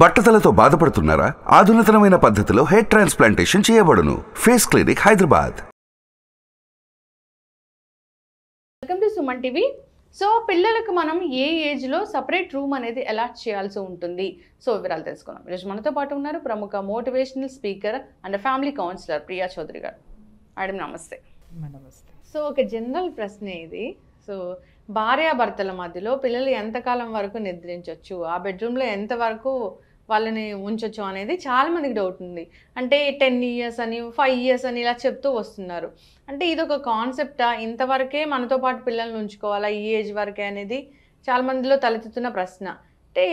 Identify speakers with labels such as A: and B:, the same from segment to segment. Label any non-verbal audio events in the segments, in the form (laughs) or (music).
A: బట్టతలతో బాధపడుతున్నారా ఆధునితనమైన పద్ధతిలో హెయిర్ ట్రాన్స్ప్లాంటేషన్ చేయబడును face clinic Hyderabad
B: welcome to Suman TV so పిల్లలకు మనం ఏ ఏజ్లో సపరేట్ రూమ్ అనేది అలాట్ చేయాల్సి ఉంటుంది సో వివరాలు తెలుసుకుందాం ఈరోజు మనతో పాటు ఉన్నారు ప్రముఖ motivational speaker and family counsellor Priya Chaudhary గారు మేడం నమస్తే నమస్తే సో ఒక జనరల్ ప్రశ్న ఇది సో భార్యాభర్తల మధ్యలో పిల్లలు ఎంతకాలం వరకు నిద్రించవచ్చు ఆ బెడ్రూమ్లో ఎంతవరకు వాళ్ళని ఉంచవచ్చు అనేది చాలామందికి డౌట్ ఉంది అంటే టెన్ ఇయర్స్ అని ఫైవ్ ఇయర్స్ అని ఇలా చెప్తూ వస్తున్నారు అంటే ఇది ఒక కాన్సెప్టా ఇంతవరకే మనతో పాటు పిల్లల్ని ఉంచుకోవాలా ఈ ఏజ్ వరకే అనేది చాలామందిలో తలెత్తుతున్న ప్రశ్న అంటే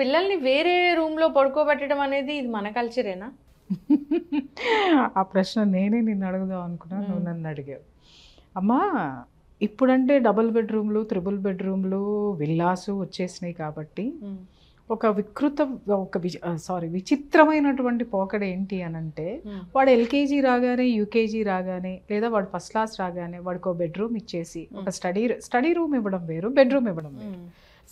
B: పిల్లల్ని వేరే రూమ్లో పడుకోబెట్టడం అనేది ఇది మన కల్చరేనా
A: (laughs) ఆ ప్రశ్న నేనే నిన్ను అడుగుదాం అనుకున్నా నువ్వు నన్ను అడిగావు అమ్మా ఇప్పుడంటే డబుల్ బెడ్రూమ్లు త్రిబుల్ బెడ్రూమ్లు విల్లాసు వచ్చేసినాయి కాబట్టి ఒక వికృత ఒక సారీ విచిత్రమైనటువంటి పోకడ ఏంటి అని అంటే వాడు ఎల్కేజీ రాగానే యూకేజీ రాగానే లేదా వాడు ఫస్ట్ క్లాస్ రాగానే వాడికి ఒక బెడ్రూమ్ ఇచ్చేసి ఒక స్టడీ స్టడీ రూమ్ ఇవ్వడం వేరు బెడ్రూమ్ ఇవ్వడం వేరు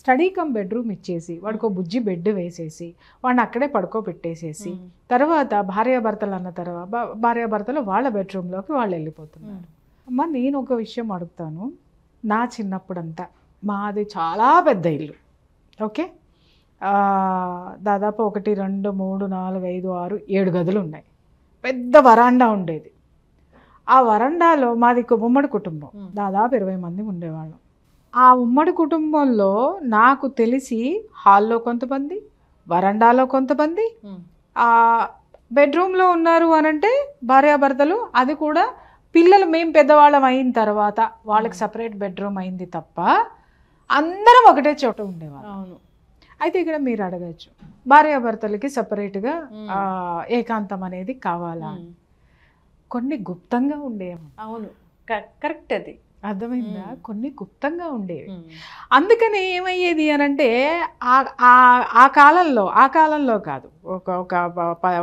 A: స్టడీ కమ్ బెడ్రూమ్ ఇచ్చేసి వాడికి బుజ్జి బెడ్ వేసేసి వాడిని అక్కడే పడుకోబెట్టేసేసి తర్వాత భార్యాభర్తలు అన్న తర్వాత భార్యాభర్తలు వాళ్ళ బెడ్రూమ్లోకి వాళ్ళు వెళ్ళిపోతున్నారు అమ్మ నేను ఒక విషయం అడుగుతాను నా చిన్నప్పుడంతా మాది చాలా పెద్ద ఇల్లు ఓకే దాదాపు ఒకటి రెండు మూడు నాలుగు ఐదు ఆరు ఏడు గదులు ఉన్నాయి పెద్ద వరాండా ఉండేది ఆ వరండాలో మాది ఉమ్మడి కుటుంబం దాదాపు ఇరవై మంది ఉండేవాళ్ళం ఆ ఉమ్మడి కుటుంబంలో నాకు తెలిసి హాల్లో కొంతమంది వరండాలో కొంతమంది బెడ్రూమ్లో ఉన్నారు అనంటే భార్యాభర్తలు అది కూడా పిల్లలు మేము పెద్దవాళ్ళం అయిన తర్వాత వాళ్ళకి సపరేట్ బెడ్రూమ్ అయింది తప్ప అందరం ఒకటే చోట ఉండేవాళ్ళు అవును అయితే ఇక్కడ మీరు అడగచ్చు భార్యాభర్తలకి సపరేట్గా ఏకాంతం అనేది కావాలా కొన్ని గుప్తంగా ఉండేవాళ్ళు అవును కరెక్ట్ అది అర్థమైందా కొన్ని గుప్తంగా ఉండేవి అందుకని ఏమయ్యేది అని అంటే ఆ కాలంలో ఆ కాలంలో కాదు ఒక ఒక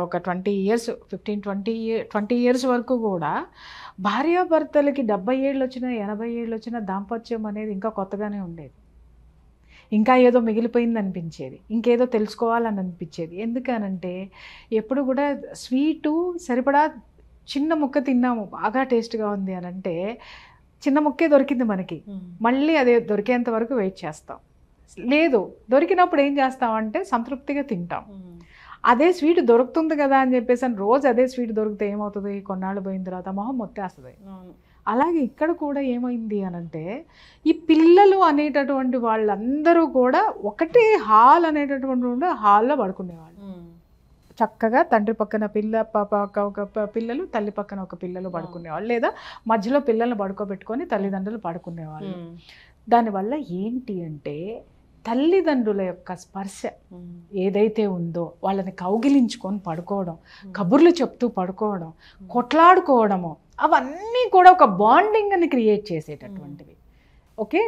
A: ఒక twenty years fifteen twenty twenty years వరకు కూడా భార్యాభర్తలకి డెబ్బై ఏళ్ళు వచ్చిన ఎనభై ఏళ్ళు వచ్చిన దాంపత్యం అనేది ఇంకా కొత్తగానే ఉండేది ఇంకా ఏదో మిగిలిపోయింది అనిపించేది ఇంకేదో తెలుసుకోవాలని అనిపించేది ఎందుకనంటే ఎప్పుడు కూడా స్వీటు సరిపడా చిన్న ముక్క తిన్నాము బాగా టేస్ట్గా ఉంది అని అంటే చిన్న ముక్కే దొరికింది మనకి మళ్ళీ అదే దొరికేంత వరకు వెయిట్ చేస్తాం లేదు దొరికినప్పుడు ఏం చేస్తామంటే సంతృప్తిగా తింటాం అదే స్వీట్ దొరుకుతుంది కదా అని చెప్పేసి అని రోజు అదే స్వీట్ దొరికితే ఏమవుతుంది కొన్నాళ్ళు పోయిన తర్వాత మొహం మొత్తేస్తుంది అలాగే ఇక్కడ కూడా ఏమైంది అనంటే ఈ పిల్లలు అనేటటువంటి వాళ్ళందరూ కూడా ఒకటే హాల్ అనేటటువంటి హాల్లో పడుకునేవాళ్ళు చక్కగా తండ్రి పక్కన పిల్ల ఒక పిల్లలు తల్లి పక్కన ఒక పిల్లలు పడుకునేవాళ్ళు లేదా మధ్యలో పిల్లల్ని పడుకోబెట్టుకొని తల్లిదండ్రులు పడుకునేవాళ్ళు దానివల్ల ఏంటి అంటే తల్లిదండ్రుల యొక్క స్పర్శ ఏదైతే ఉందో వాళ్ళని కౌగిలించుకొని పడుకోవడం కబుర్లు చెప్తూ పడుకోవడం కొట్లాడుకోవడము అవన్నీ కూడా ఒక బాండింగ్ని క్రియేట్ చేసేటటువంటివి ఓకే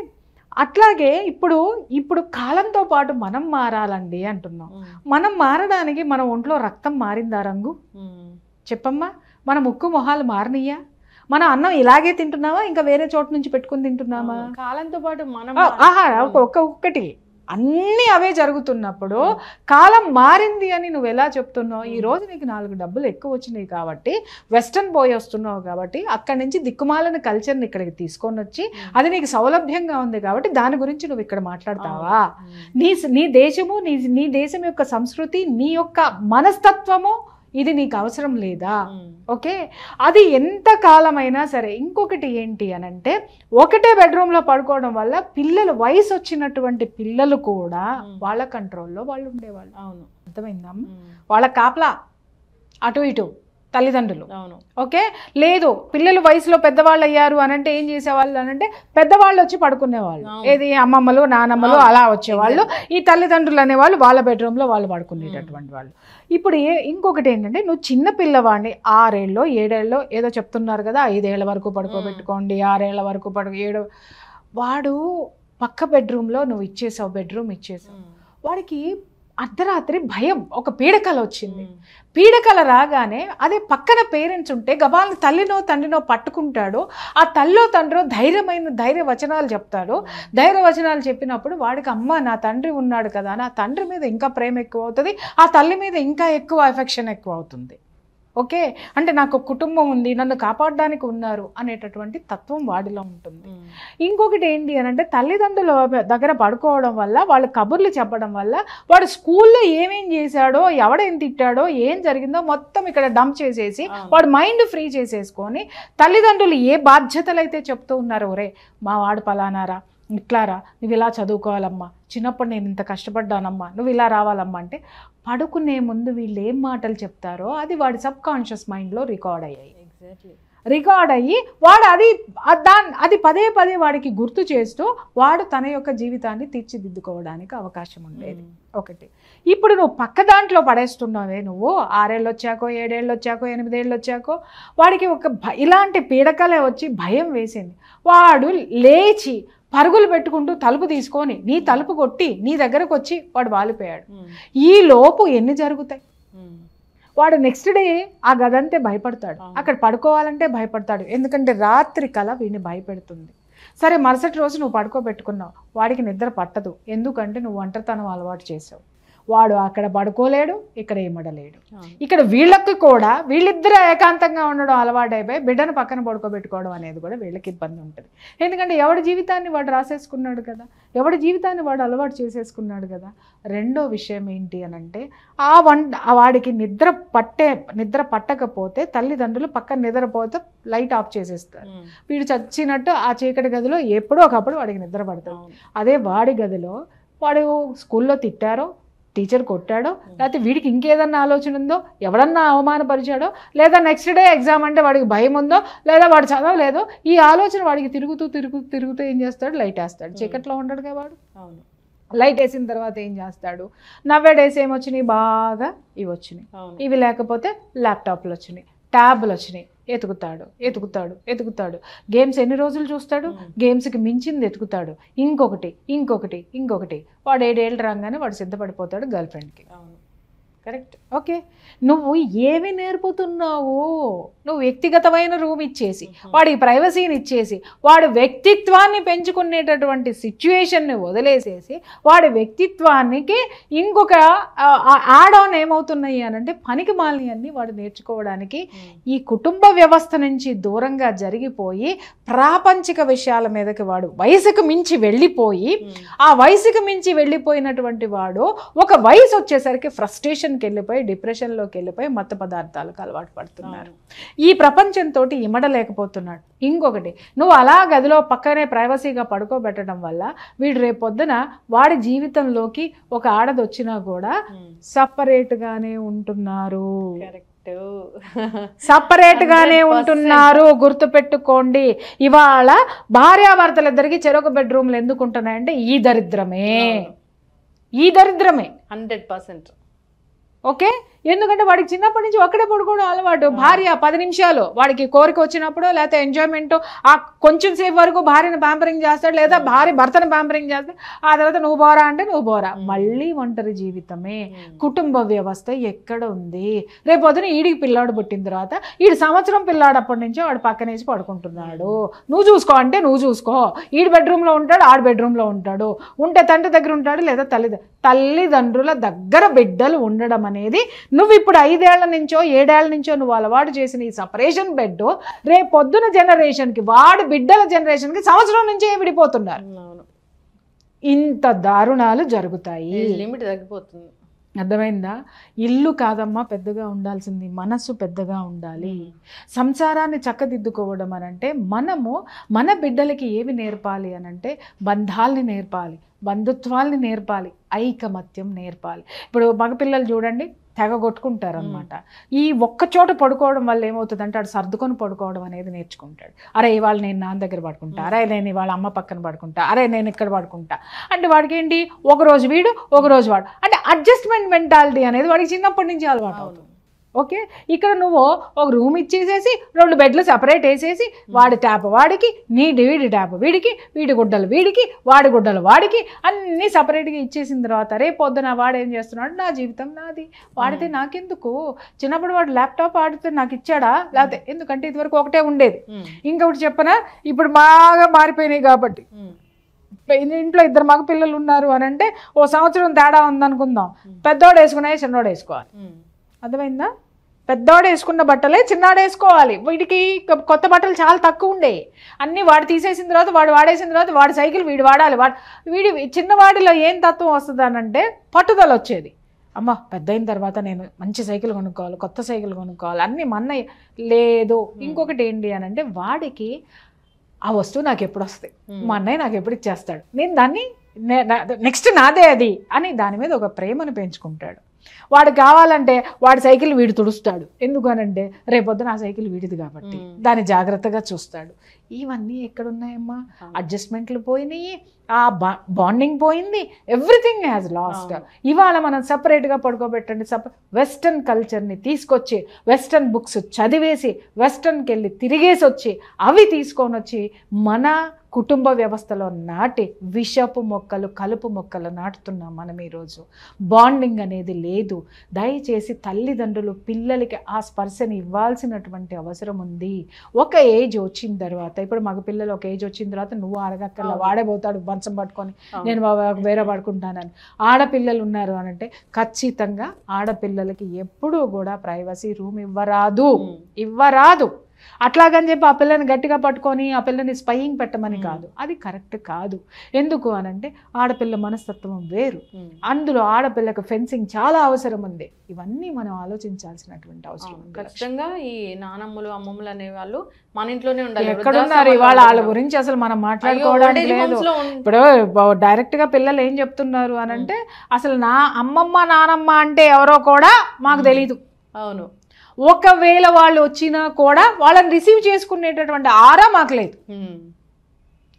A: అట్లాగే ఇప్పుడు ఇప్పుడు కాలంతో పాటు మనం మారాలండి అంటున్నాం మనం మారడానికి మన ఒంట్లో రక్తం మారిందా రంగు చెప్పమ్మా మన ముక్కు మొహాలు మారినయ్యా మనం అన్నం ఇలాగే తింటున్నావా ఇంకా వేరే చోట నుంచి పెట్టుకుని తింటున్నామా
B: కాలంతో పాటు మనం ఆహా
A: ఒక్కొక్కటి అన్నీ అవే జరుగుతున్నప్పుడు కాలం మారింది అని నువ్వు ఎలా చెప్తున్నావు ఈ రోజు నీకు నాలుగు డబ్బులు ఎక్కువ వచ్చినాయి కాబట్టి వెస్టర్న్ పోయి వస్తున్నావు కాబట్టి అక్కడి నుంచి దిక్కుమాలని కల్చర్ని ఇక్కడికి తీసుకొని వచ్చి అది నీకు సౌలభ్యంగా ఉంది కాబట్టి దాని గురించి నువ్వు ఇక్కడ మాట్లాడతావా నీ నీ దేశము నీ నీ దేశం యొక్క సంస్కృతి నీ యొక్క మనస్తత్వము ఇది నీకు అవసరం లేదా ఓకే అది ఎంత కాలమైనా సరే ఇంకొకటి ఏంటి అని అంటే ఒకటే బెడ్రూమ్లో పడుకోవడం వల్ల పిల్లలు వయసు వచ్చినటువంటి పిల్లలు కూడా వాళ్ళ కంట్రోల్లో వాళ్ళు ఉండేవాళ్ళు అవును అర్థమైందమ్మా వాళ్ళ కాపలా అటు ఇటు తల్లిదండ్రులు ఓకే లేదు పిల్లలు వయసులో పెద్దవాళ్ళు అయ్యారు అని అంటే ఏం చేసేవాళ్ళు అని అంటే పెద్దవాళ్ళు వచ్చి పడుకునేవాళ్ళు ఏది అమ్మమ్మలు నానమ్మలు అలా వచ్చేవాళ్ళు ఈ తల్లిదండ్రులు అనేవాళ్ళు వాళ్ళ బెడ్రూమ్లో వాళ్ళు పడుకునేటటువంటి వాళ్ళు ఇప్పుడు ఏ ఇంకొకటి ఏంటంటే నువ్వు చిన్న పిల్లవాడిని ఆరేళ్ళలో ఏడేళ్ళలో ఏదో చెప్తున్నారు కదా ఐదేళ్ల వరకు పడుకోబెట్టుకోండి ఆరేళ్ల వరకు పడుకో ఏడు వాడు పక్క బెడ్రూమ్లో నువ్వు ఇచ్చేసావు బెడ్రూమ్ ఇచ్చేసావు వాడికి అర్ధరాత్రి భయం ఒక పీడకల వచ్చింది పీడకల రాగానే అదే పక్కన పేరెంట్స్ ఉంటే గబాలను తల్లినో తండ్రినో పట్టుకుంటాడు ఆ తల్లో తండ్రో ధైర్యమైన ధైర్య వచనాలు చెప్తాడు ధైర్య వచనాలు చెప్పినప్పుడు వాడికి అమ్మ నా తండ్రి ఉన్నాడు కదా నా తండ్రి మీద ఇంకా ప్రేమ ఎక్కువ అవుతుంది ఆ తల్లి మీద ఇంకా ఎక్కువ ఎఫెక్షన్ ఎక్కువ అవుతుంది ఓకే అంటే నాకు కుటుంబం ఉంది నన్ను కాపాడడానికి ఉన్నారు అనేటటువంటి తత్వం వాడిలో ఉంటుంది ఇంకొకటి ఏంటి అని అంటే తల్లిదండ్రుల దగ్గర పడుకోవడం వల్ల వాళ్ళు కబుర్లు చెప్పడం వల్ల వాడు స్కూల్లో ఏమేం చేశాడో ఎవడేం తిట్టాడో ఏం జరిగిందో మొత్తం ఇక్కడ డంప్ చేసేసి వాడు మైండ్ ఫ్రీ చేసేసుకొని తల్లిదండ్రులు ఏ బాధ్యతలు అయితే చెప్తూ ఉన్నారు ఒరే మా వాడు పలానారా ఇట్లారా నువ్వు ఇలా చదువుకోవాలమ్మా చిన్నప్పుడు నేను ఇంత కష్టపడ్డానమ్మా నువ్వు ఇలా రావాలమ్మా అంటే పడుకునే ముందు వీళ్ళు ఏం మాటలు చెప్తారో అది వాడి సబ్ కాన్షియస్ మైండ్లో రికార్డ్ అయ్యాయి ఎగ్జాక్ట్లీ రికార్డ్ అయ్యి వాడు అది దాని అది పదే పదే వాడికి గుర్తు చేస్తూ వాడు తన యొక్క జీవితాన్ని తీర్చిదిద్దుకోవడానికి అవకాశం ఉండేది hmm. ఒకటి ఇప్పుడు నువ్వు పక్క దాంట్లో పడేస్తున్నావే నువ్వు ఆరేళ్ళు వచ్చాకో ఏడేళ్ళు వచ్చాకో ఎనిమిదేళ్ళు వచ్చాకో వాడికి ఒక ఇలాంటి పీడకలే వచ్చి భయం వేసింది వాడు లేచి పరుగులు పెట్టుకుంటూ తలుపు తీసుకొని నీ తలుపు కొట్టి నీ దగ్గరకు వచ్చి వాడు వాలిపోయాడు ఈ లోపు ఎన్ని జరుగుతాయి వాడు నెక్స్ట్ డే ఆ గదంతే భయపడతాడు అక్కడ పడుకోవాలంటే భయపడతాడు ఎందుకంటే రాత్రి కళ వీడిని భయపెడుతుంది సరే మరుసటి రోజు నువ్వు పడుకోబెట్టుకున్నావు వాడికి నిద్ర పట్టదు ఎందుకంటే నువ్వు ఒంటరితనం అలవాటు చేసావు వాడు అక్కడ పడుకోలేడు ఇక్కడ ఏమడలేడు ఇక్కడ వీళ్ళకి కూడా వీళ్ళిద్దరూ ఏకాంతంగా ఉండడం అలవాటైపోయి బిడ్డను పక్కన పడుకోబెట్టుకోవడం అనేది కూడా వీళ్ళకి ఇబ్బంది ఉంటుంది ఎందుకంటే ఎవడి జీవితాన్ని వాడు రాసేసుకున్నాడు కదా ఎవడి జీవితాన్ని వాడు అలవాటు చేసేసుకున్నాడు కదా రెండో విషయం ఏంటి అని అంటే ఆ వన్ వాడికి నిద్ర పట్టే నిద్ర పట్టకపోతే తల్లిదండ్రులు పక్కన నిద్రపోతే లైట్ ఆఫ్ చేసేస్తారు వీడు చచ్చినట్టు ఆ చీకటి గదిలో ఎప్పుడో ఒకప్పుడు వాడికి నిద్ర పడతారు అదే వాడి గదిలో వాడు స్కూల్లో తిట్టారో టీచర్ కొట్టాడో లేకపోతే వీడికి ఇంకేదన్నా ఆలోచన ఉందో ఎవడన్నా అవమానపరిచాడో లేదా నెక్స్ట్ డే ఎగ్జామ్ అంటే వాడికి భయం ఉందో లేదా వాడు చదవలేదో ఈ ఆలోచన వాడికి తిరుగుతూ తిరుగుతూ తిరుగుతూ ఏం చేస్తాడు లైట్ వేస్తాడు చీకట్లో ఉండడు కదా వాడు అవును లైట్ వేసిన తర్వాత ఏం చేస్తాడు నవ్వే డేస్ ఏమొచ్చినాయి బాగా ఇవి వచ్చినాయి ఇవి లేకపోతే ల్యాప్టాప్లు వచ్చినాయి ట్యాబ్లు వచ్చినాయి ఎతుకుతాడు ఎతుకుతాడు ఎతుకుతాడు గేమ్స్ ఎన్ని రోజులు చూస్తాడు hmm. గేమ్స్కి మించింది ఎతుకుతాడు ఇంకొకటి ఇంకొకటి ఇంకొకటి వాడు ఏడేళ్ళు రాగానే వాడు సిద్ధపడిపోతాడు గర్ల్ ఫ్రెండ్కి కరెక్ట్ ఓకే నువ్వు ఏమి నేర్పుతున్నావు నువ్వు వ్యక్తిగతమైన రూమ్ ఇచ్చేసి వాడి ప్రైవసీని ఇచ్చేసి వాడి వ్యక్తిత్వాన్ని పెంచుకునేటటువంటి సిచ్యువేషన్ని వదిలేసేసి వాడి వ్యక్తిత్వానికి ఇంకొక యాడ్ ఆన్ ఏమవుతున్నాయి అనంటే పనికి మాలినన్ని వాడు నేర్చుకోవడానికి ఈ కుటుంబ వ్యవస్థ నుంచి దూరంగా జరిగిపోయి ప్రాపంచిక విషయాల మీదకి వాడు వయసుకు మించి వెళ్ళిపోయి ఆ వయసుకు మించి వెళ్ళిపోయినటువంటి వాడు ఒక వయసు వచ్చేసరికి ఫ్రస్ట్రేషన్ డిప్రెషన్కి వెళ్ళిపోయి డిప్రెషన్లోకి వెళ్ళిపోయి మత్తు పదార్థాలకు అలవాటు పడుతున్నారు ఈ ప్రపంచంతో ఇమడలేకపోతున్నాడు ఇంకొకటి నువ్వు అలా గదిలో పక్కనే ప్రైవసీగా పడుకోబెట్టడం వల్ల వీడు రేపొద్దున వాడి జీవితంలోకి ఒక ఆడది వచ్చినా కూడా సపరేట్గానే ఉంటున్నారు సపరేట్ గానే ఉంటున్నారు గుర్తు పెట్టుకోండి ఇవాళ ఇద్దరికి చెరొక బెడ్రూమ్లు ఎందుకుంటున్నాయంటే ఈ దరిద్రమే ఈ దరిద్రమే
B: హండ్రెడ్ పర్సెంట్
A: okay ఎందుకంటే వాడికి చిన్నప్పటి నుంచి ఒక్కడే పడుకోవడం అలవాటు భార్య పది నిమిషాలు వాడికి కోరిక వచ్చినప్పుడు లేకపోతే ఎంజాయ్మెంట్ ఆ కొంచెం సేపు వరకు భార్యను ప్యాంపరింగ్ చేస్తాడు లేదా భార్య భర్తను ప్యాంపరింగ్ చేస్తాడు ఆ తర్వాత నువ్వు బోరా అంటే నువ్వు బోరా మళ్ళీ ఒంటరి జీవితమే కుటుంబ వ్యవస్థ ఎక్కడ ఉంది రేపు ఈడికి పిల్లాడు పుట్టిన తర్వాత ఈడు సంవత్సరం అప్పటి నుంచి వాడు పక్కనేసి పడుకుంటున్నాడు నువ్వు చూసుకో అంటే నువ్వు చూసుకో ఈడు బెడ్రూమ్లో ఉంటాడు ఆడు బెడ్రూమ్లో ఉంటాడు ఉంటే తండ్రి దగ్గర ఉంటాడు లేదా తల్లి తల్లిదండ్రుల దగ్గర బిడ్డలు ఉండడం అనేది నువ్వు ఇప్పుడు ఐదేళ్ల నుంచో ఏడేళ్ల నుంచో నువ్వు అలవాటు చేసిన ఈ సపరేషన్ బెడ్ రేపు పొద్దున జనరేషన్కి వాడు బిడ్డల జనరేషన్కి సంవత్సరం నుంచే విడిపోతున్నారు ఇంత దారుణాలు జరుగుతాయి లిమిట్ తగ్గిపోతుంది అర్థమైందా ఇల్లు కాదమ్మా పెద్దగా ఉండాల్సింది మనసు పెద్దగా ఉండాలి సంసారాన్ని చక్కదిద్దుకోవడం అని అంటే మనము మన బిడ్డలకి ఏవి నేర్పాలి అనంటే బంధాల్ని నేర్పాలి బంధుత్వాల్ని నేర్పాలి ఐకమత్యం నేర్పాలి ఇప్పుడు మగపిల్లలు చూడండి తెగ కొట్టుకుంటారు అనమాట ఈ ఒక్క చోట పడుకోవడం వల్ల ఏమవుతుందంటే ఆడు సర్దుకొని పడుకోవడం అనేది నేర్చుకుంటాడు అరే ఇవాళ నేను నాన్న దగ్గర పడుకుంటా అరే నేను ఇవాళ అమ్మ పక్కన పడుకుంటా అరే నేను ఇక్కడ పడుకుంటా అంటే వాడికి ఏంటి ఒక రోజు వీడు ఒక రోజు వాడు అంటే అడ్జస్ట్మెంట్ మెంటాలిటీ అనేది వాడికి చిన్నప్పటి నుంచి అలవాటు అవుతుంది ఓకే ఇక్కడ నువ్వు ఒక రూమ్ ఇచ్చేసేసి రెండు బెడ్లు సపరేట్ వేసేసి వాడి ట్యాప్ వాడికి నీటి వీడి ట్యాప్ వీడికి వీడి గుడ్డలు వీడికి వాడి గుడ్డలు వాడికి అన్నీ సపరేట్గా ఇచ్చేసిన తర్వాత రేపు పొద్దున వాడు ఏం చేస్తున్నాడు నా జీవితం నాది వాడితే నాకెందుకు చిన్నప్పుడు వాడు ల్యాప్టాప్ ఆడితే నాకు ఇచ్చాడా లేకపోతే ఎందుకంటే ఇదివరకు ఒకటే ఉండేది ఇంకొకటి చెప్పనా ఇప్పుడు బాగా మారిపోయినాయి కాబట్టి ఇంట్లో ఇద్దరు మగ పిల్లలు ఉన్నారు అని అంటే ఓ సంవత్సరం తేడా ఉందనుకుందాం పెద్దోడు వేసుకునే చిన్నోడు వేసుకోవాలి అర్థమైందా పెద్దవాడు వేసుకున్న బట్టలే చిన్నాడు వేసుకోవాలి వీడికి కొత్త బట్టలు చాలా తక్కువ ఉండే అన్నీ వాడు తీసేసిన తర్వాత వాడు వాడేసిన తర్వాత వాడి సైకిల్ వీడు వాడాలి వాడు వీడి చిన్నవాడిలో ఏం తత్వం వస్తుంది అంటే పట్టుదల వచ్చేది అమ్మ పెద్ద అయిన తర్వాత నేను మంచి సైకిల్ కొనుక్కోవాలి కొత్త సైకిల్ కొనుక్కోవాలి అన్నీ మన లేదు ఇంకొకటి ఏంటి అని అంటే వాడికి ఆ వస్తువు నాకు ఎప్పుడు వస్తుంది మా అన్నయ్య నాకు ఎప్పుడు ఇచ్చేస్తాడు నేను దాన్ని నెక్స్ట్ నాదే అది అని దాని మీద ఒక ప్రేమను పెంచుకుంటాడు వాడు కావాలంటే వాడి సైకిల్ వీడు తుడుస్తాడు ఎందుకనంటే రేపొద్దున ఆ సైకిల్ వీడిది కాబట్టి దాన్ని జాగ్రత్తగా చూస్తాడు ఇవన్నీ ఎక్కడున్నాయమ్మా అడ్జస్ట్మెంట్లు పోయినాయి ఆ బాండింగ్ పోయింది ఎవ్రీథింగ్ హ్యాజ్ లాస్ట్ ఇవాళ మనం సపరేట్గా పడుకోబెట్టండి సప వెస్టర్న్ కల్చర్ని తీసుకొచ్చి వెస్టర్న్ బుక్స్ చదివేసి వెస్టర్న్కి వెళ్ళి తిరిగేసి వచ్చి అవి తీసుకొని వచ్చి మన కుటుంబ వ్యవస్థలో నాటి విషపు మొక్కలు కలుపు మొక్కలు నాటుతున్నాం మనం ఈరోజు బాండింగ్ అనేది లేదు దయచేసి తల్లిదండ్రులు పిల్లలకి ఆ స్పర్శని ఇవ్వాల్సినటువంటి అవసరం ఉంది ఒక ఏజ్ వచ్చిన తర్వాత ఇప్పుడు మగ పిల్లలు ఒక ఏజ్ వచ్చిన తర్వాత నువ్వు అడగక్కర్లా వాడబోతాడు పోతాడు బంచం పట్టుకొని నేను వేరే పడుకుంటానని ఆడపిల్లలు ఉన్నారు అని అంటే ఖచ్చితంగా ఆడపిల్లలకి ఎప్పుడూ కూడా ప్రైవసీ రూమ్ ఇవ్వరాదు ఇవ్వరాదు అట్లాగని చెప్పి ఆ పిల్లని గట్టిగా పట్టుకొని ఆ పిల్లని స్పయింగ్ పెట్టమని కాదు అది కరెక్ట్ కాదు ఎందుకు అని అంటే ఆడపిల్ల మనస్తత్వం వేరు అందులో ఆడపిల్లకు ఫెన్సింగ్ చాలా అవసరం ఉంది ఇవన్నీ మనం ఆలోచించాల్సినటువంటి అవసరం
B: ఖచ్చితంగా ఈ నానమ్మలు అమ్మమ్మలు అనే వాళ్ళు మన ఇంట్లోనే ఉండాలి ఉన్నారు ఇవాళ వాళ్ళ గురించి
A: అసలు మనం మాట్లాడుకోవడానికి లేదు ఇప్పుడు డైరెక్ట్ గా పిల్లలు ఏం చెప్తున్నారు అని అంటే అసలు నా అమ్మమ్మ నానమ్మ అంటే ఎవరో కూడా మాకు తెలియదు అవును ఒకవేళ వాళ్ళు వచ్చినా కూడా వాళ్ళని రిసీవ్ చేసుకునేటటువంటి ఆరా మాకు లేదు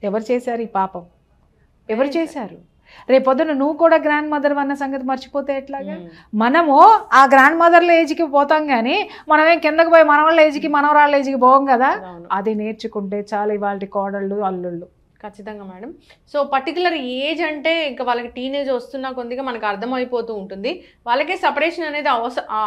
A: ఎవరు చేశారు ఈ పాపం ఎవరు చేశారు రేపొద్దున నువ్వు కూడా గ్రాండ్ మదర్ అన్న సంగతి మర్చిపోతే ఎట్లాగా మనము ఆ గ్రాండ్ మదర్ల ఏజ్కి పోతాం కానీ మనమే కిందకు పోయి మనవాళ్ళ ఏజ్కి మనవరాళ్ళ ఏజ్కి పోవం కదా అది నేర్చుకుంటే చాలా ఇవాళ కోడళ్ళు అల్లుళ్ళు
B: ఖచ్చితంగా మేడం సో పర్టికులర్ ఏజ్ అంటే ఇంకా వాళ్ళకి టీనేజ్ వస్తున్న కొద్దిగా మనకు అర్థమైపోతూ ఉంటుంది వాళ్ళకే సపరేషన్ అనేది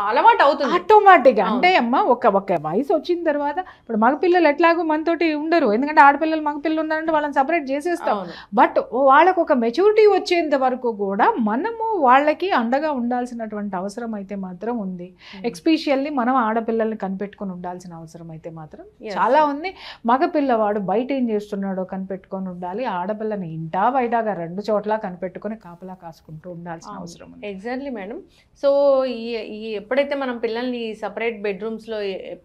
A: అలవాటు అవుతుంది ఆటోమేటిక్ అంటే అమ్మ ఒక ఒక వయసు వచ్చిన తర్వాత ఇప్పుడు మగపిల్లలు ఎట్లాగో మనతోటి ఉండరు ఎందుకంటే ఆడపిల్లలు మగపిల్లలు ఉన్నారంటే వాళ్ళని సపరేట్ చేసేస్తాం బట్ వాళ్ళకు ఒక మెచ్యూరిటీ వచ్చేంత వరకు కూడా మనము వాళ్ళకి అండగా ఉండాల్సినటువంటి అవసరం అయితే మాత్రం ఉంది ఎక్స్పీషియల్లీ hmm. మనం ఆడపిల్లల్ని కనిపెట్టుకొని ఉండాల్సిన అవసరం అయితే మాత్రం చాలా ఉంది మగపిల్లవాడు బయట ఏం చేస్తున్నాడో కనిపెట్టుకొని కాసుకొని ఉండాలి ఆడపిల్లని ఇంటా బయటగా రెండు చోట్ల కనిపెట్టుకొని కాపలా కాసుకుంటూ ఉండాల్సిన అవసరం
B: ఎగ్జాక్ట్లీ మేడం సో ఈ ఎప్పుడైతే మనం పిల్లల్ని సపరేట్ బెడ్రూమ్స్లో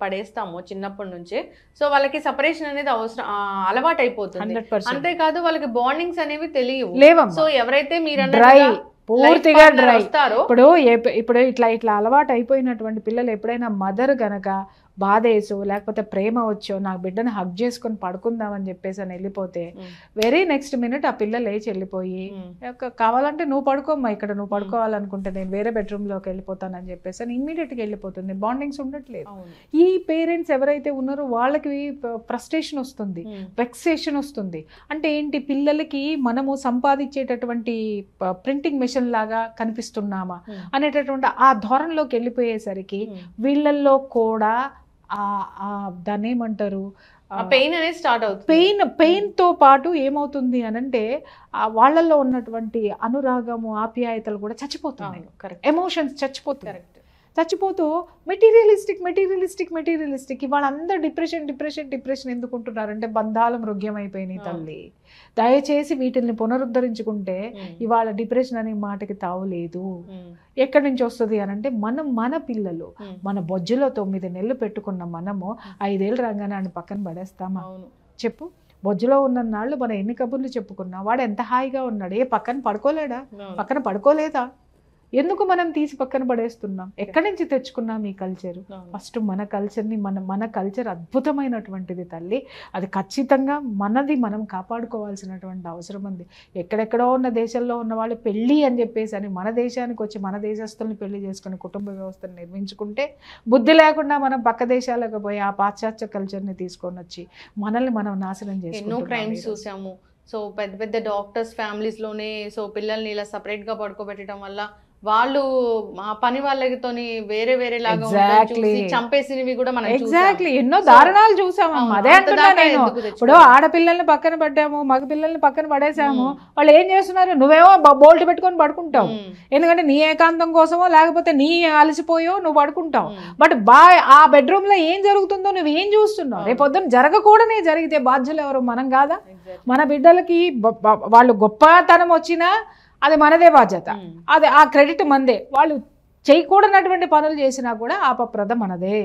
B: పడేస్తామో చిన్నప్పటి నుంచే సో వాళ్ళకి సపరేషన్ అనేది అవసరం అలవాటు అయిపోతుంది అంతేకాదు వాళ్ళకి బాండింగ్స్ అనేవి తెలియవు సో ఎవరైతే మీరు పూర్తిగా డ్రై ఇప్పుడు
A: ఇప్పుడు ఇట్లా ఇట్లా అలవాటు అయిపోయినటువంటి పిల్లలు ఎప్పుడైనా మదర్ గనక బాధ వేసో లేకపోతే ప్రేమ వచ్చో నా బిడ్డను హక్ చేసుకొని పడుకుందామని చెప్పేసి అని వెళ్ళిపోతే వెరీ నెక్స్ట్ మినిట్ ఆ పిల్లలు లేచి వెళ్ళిపోయి కావాలంటే నువ్వు పడుకోమ్మా ఇక్కడ నువ్వు పడుకోవాలనుకుంటే నేను వేరే బెడ్రూమ్లోకి వెళ్ళిపోతానని చెప్పేసి అని ఇమ్మీడియట్గా వెళ్ళిపోతుంది బాండింగ్స్ ఉండట్లేదు ఈ పేరెంట్స్ ఎవరైతే ఉన్నారో వాళ్ళకి ఫ్రస్ట్రేషన్ వస్తుంది వెక్సేషన్ వస్తుంది అంటే ఏంటి పిల్లలకి మనము సంపాదించేటటువంటి ప్రింటింగ్ మిషన్ లాగా కనిపిస్తున్నామా అనేటటువంటి ఆ ధోరణిలోకి వెళ్ళిపోయేసరికి వీళ్ళల్లో కూడా దాన్ని ఏమంటారు పెయిన్ అనేది స్టార్ట్ అవుతుంది పెయిన్ పెయిన్తో పాటు ఏమవుతుంది అని అంటే వాళ్ళల్లో ఉన్నటువంటి అనురాగము ఆప్యాయతలు కూడా చచ్చిపోతున్నాయి ఎమోషన్స్ చచ్చిపోతాయి కరెక్ట్ చచ్చిపోతూ మెటీరియలిస్టిక్ మెటీరియలిస్టిక్ మెటీరియలిస్టిక్ అందరు డిప్రెషన్ డిప్రెషన్ డిప్రెషన్ ఎందుకుంటున్నారంటే బంధాలు మృగ్యమైపోయినాయి తల్లి దయచేసి వీటిని పునరుద్ధరించుకుంటే ఇవాళ డిప్రెషన్ అనే మాటకి తావులేదు ఎక్కడి నుంచి వస్తుంది అని అంటే మనం మన పిల్లలు మన బొజ్జులో తొమ్మిది నెలలు పెట్టుకున్న మనము ఐదేళ్ళు అని పక్కన పడేస్తామా చెప్పు బొజ్జులో ఉన్న నాళ్ళు మనం ఎన్ని కబుర్లు చెప్పుకున్నా వాడు ఎంత హాయిగా ఉన్నాడు ఏ పక్కన పడుకోలేడా పక్కన పడుకోలేదా ఎందుకు మనం తీసి పక్కన పడేస్తున్నాం ఎక్కడి నుంచి తెచ్చుకున్నాం ఈ కల్చర్ ఫస్ట్ మన కల్చర్ని మన మన కల్చర్ అద్భుతమైనటువంటిది తల్లి అది ఖచ్చితంగా మనది మనం కాపాడుకోవాల్సినటువంటి అవసరం ఉంది ఎక్కడెక్కడో ఉన్న దేశంలో ఉన్న వాళ్ళు పెళ్ళి అని చెప్పేసి అని మన దేశానికి వచ్చి మన దేశస్తుల్ని పెళ్లి చేసుకుని కుటుంబ వ్యవస్థను నిర్మించుకుంటే బుద్ధి లేకుండా మనం పక్క దేశాలకు పోయి ఆ పాశ్చాత్య కల్చర్ని తీసుకొని వచ్చి మనల్ని మనం నాశనం చేసి
B: చూసాము సో పెద్ద పెద్ద డాక్టర్స్ ఫ్యామిలీస్లోనే సో పిల్లల్ని ఇలా సపరేట్గా పడుకోబెట్టడం వల్ల వాళ్ళు పని వాళ్ళతో వేరే వేరే లాగా చంపేసినవి కూడా మనం ఎగ్జాక్ట్లీ ఎన్నో దారుణాలు
A: చూసాము అదే అంటున్నా నేను ఇప్పుడు ఆడపిల్లల్ని పక్కన పడ్డాము మగ పిల్లల్ని పక్కన పడేసాము వాళ్ళు ఏం చేస్తున్నారు నువ్వేమో బోల్ట్ పెట్టుకొని పడుకుంటావు ఎందుకంటే నీ ఏకాంతం కోసమో లేకపోతే నీ అలసిపోయో నువ్వు పడుకుంటావు బట్ బా ఆ బెడ్రూమ్ లో ఏం జరుగుతుందో నువ్వు ఏం చూస్తున్నావు రేపు పొద్దున జరగకూడనే జరిగితే బాధ్యులు ఎవరు మనం కాదా మన బిడ్డలకి వాళ్ళు గొప్పతనం వచ్చినా అది మనదే బాధ్యత అది ఆ క్రెడిట్ మనదే వాళ్ళు చేయకూడనటువంటి పనులు చేసినా కూడా ఆపప్రద మనదే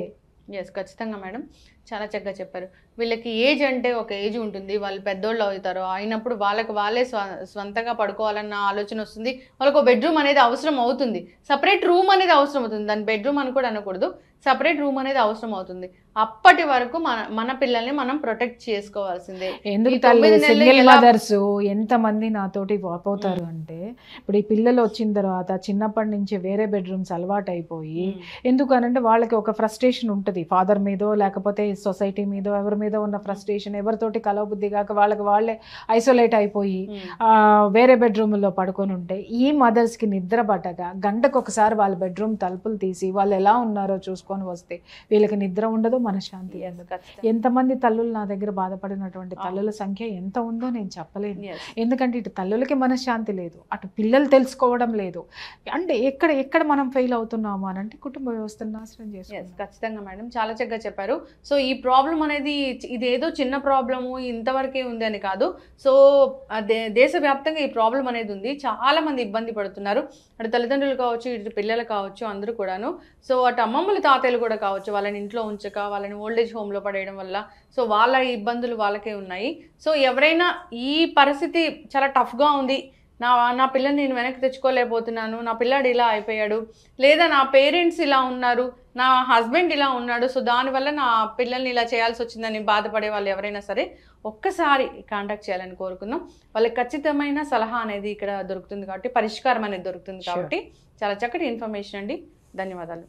B: ఎస్ ఖచ్చితంగా మేడం చాలా చక్కగా చెప్పారు వీళ్ళకి ఏజ్ అంటే ఒక ఏజ్ ఉంటుంది వాళ్ళు పెద్దోళ్ళు అవుతారు అయినప్పుడు వాళ్ళకి వాళ్ళే స్వ స్వంతంగా పడుకోవాలన్న ఆలోచన వస్తుంది వాళ్ళకు బెడ్రూమ్ అనేది అవసరం అవుతుంది సపరేట్ రూమ్ అనేది అవసరం అవుతుంది దాని బెడ్రూమ్ అని కూడా అనకూడదు సపరేట్ రూమ్ అనేది అవసరం అవుతుంది అప్పటి వరకు మన మన పిల్లల్ని మనం ప్రొటెక్ట్ చేసుకోవాల్సిందే ఎందుకు సింగిల్ మదర్స్
A: మంది నాతోటి వాక్ అవుతారు అంటే ఇప్పుడు ఈ పిల్లలు వచ్చిన తర్వాత చిన్నప్పటి నుంచి వేరే బెడ్రూమ్స్ అలవాటు అయిపోయి ఎందుకనంటే వాళ్ళకి ఒక ఫ్రస్ట్రేషన్ ఉంటుంది ఫాదర్ మీదో లేకపోతే సొసైటీ మీదో ఎవరి మీద ఉన్న ఫ్రస్ట్రేషన్ ఎవరితోటి కలవబుద్ధి కాక వాళ్ళకి వాళ్ళే ఐసోలేట్ అయిపోయి వేరే బెడ్రూమ్లో పడుకొని ఉంటే ఈ మదర్స్కి నిద్ర పట్టగా గంటకు ఒకసారి వాళ్ళ బెడ్రూమ్ తలుపులు తీసి వాళ్ళు ఎలా ఉన్నారో చూసుకొని పట్టుకొని వస్తే వీళ్ళకి నిద్ర ఉండదు మనశ్శాంతి ఉండదు ఎంతమంది తల్లులు నా దగ్గర బాధపడినటువంటి ah. తల్లుల సంఖ్య ఎంత ఉందో నేను చెప్పలేను ఎందుకంటే ఇటు తల్లులకి మనశ్శాంతి లేదు అటు పిల్లలు తెలుసుకోవడం లేదు అంటే ఎక్కడ ఎక్కడ మనం ఫెయిల్ అవుతున్నాము అని అంటే కుటుంబ వ్యవస్థను నాశనం
B: చేసుకోవాలి ఖచ్చితంగా మేడం చాలా చక్కగా చెప్పారు సో ఈ ప్రాబ్లం అనేది ఇదేదో చిన్న ప్రాబ్లము ఇంతవరకే ఉంది అని కాదు సో దేశవ్యాప్తంగా ఈ ప్రాబ్లం అనేది ఉంది చాలా మంది ఇబ్బంది పడుతున్నారు అటు తల్లిదండ్రులు కావచ్చు ఇటు పిల్లలు కావచ్చు అందరూ కూడాను సో అటు అమ్మమ్మలు తాత తాతయ్యలు కూడా కావచ్చు వాళ్ళని ఇంట్లో ఉంచక వాళ్ళని ఓల్డేజ్ హోమ్లో పడేయడం వల్ల సో వాళ్ళ ఇబ్బందులు వాళ్ళకే ఉన్నాయి సో ఎవరైనా ఈ పరిస్థితి చాలా టఫ్గా ఉంది నా నా పిల్లని నేను వెనక్కి తెచ్చుకోలేకపోతున్నాను నా పిల్లాడు ఇలా అయిపోయాడు లేదా నా పేరెంట్స్ ఇలా ఉన్నారు నా హస్బెండ్ ఇలా ఉన్నాడు సో దానివల్ల నా పిల్లల్ని ఇలా చేయాల్సి వచ్చిందని బాధపడే వాళ్ళు ఎవరైనా సరే ఒక్కసారి కాంటాక్ట్ చేయాలని కోరుకుందాం వాళ్ళకి ఖచ్చితమైన సలహా అనేది ఇక్కడ దొరుకుతుంది కాబట్టి పరిష్కారం అనేది దొరుకుతుంది కాబట్టి చాలా చక్కటి ఇన్ఫర్మేషన్ అండి ధన్యవాదాలు